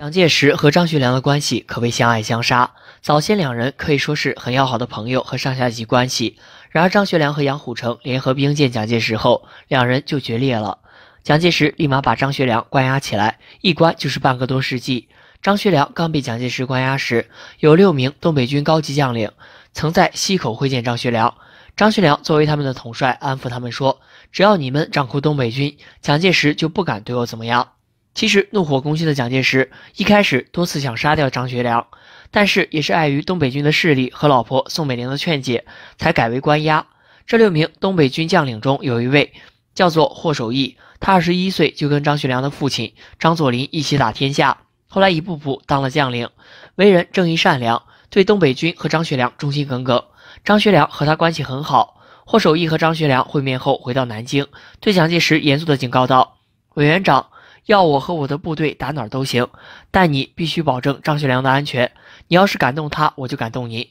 蒋介石和张学良的关系可谓相爱相杀。早先两人可以说是很要好的朋友和上下级关系。然而张学良和杨虎城联合兵谏蒋介石后，两人就决裂了。蒋介石立马把张学良关押起来，一关就是半个多世纪。张学良刚被蒋介石关押时，有六名东北军高级将领曾在西口会见张学良。张学良作为他们的统帅，安抚他们说：“只要你们掌控东北军，蒋介石就不敢对我怎么样。”其实，怒火攻心的蒋介石一开始多次想杀掉张学良，但是也是碍于东北军的势力和老婆宋美龄的劝解，才改为关押。这六名东北军将领中有一位叫做霍守义，他二十一岁就跟张学良的父亲张作霖一起打天下，后来一步步当了将领，为人正义善良，对东北军和张学良忠心耿耿。张学良和他关系很好，霍守义和张学良会面后回到南京，对蒋介石严肃地警告道：“委员长。”要我和我的部队打哪儿都行，但你必须保证张学良的安全。你要是敢动他，我就敢动你。”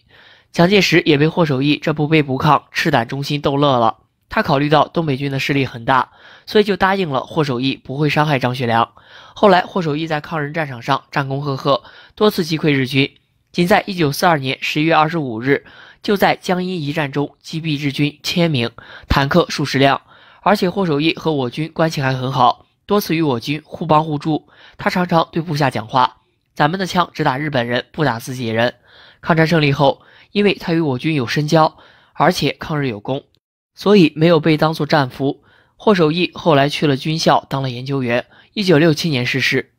蒋介石也被霍守义这不卑不亢、赤胆忠心逗乐了。他考虑到东北军的势力很大，所以就答应了霍守义不会伤害张学良。后来，霍守义在抗日战场上战功赫赫，多次击溃日军，仅在1942年11月25日，就在江阴一战中击毙日军千名、坦克数十辆。而且，霍守义和我军关系还很好。多次与我军互帮互助，他常常对部下讲话：“咱们的枪只打日本人，不打自己人。”抗战胜利后，因为他与我军有深交，而且抗日有功，所以没有被当作战俘。霍守义后来去了军校当了研究员。一九六七年逝世。